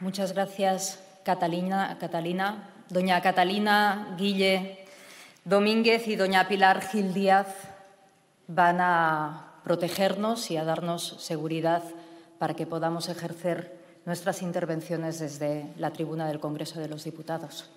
Muchas gracias, Catalina. Doña Catalina Guille Domínguez y doña Pilar Gil Díaz van a protegernos y a darnos seguridad para que podamos ejercer nuestras intervenciones desde la tribuna del Congreso de los Diputados.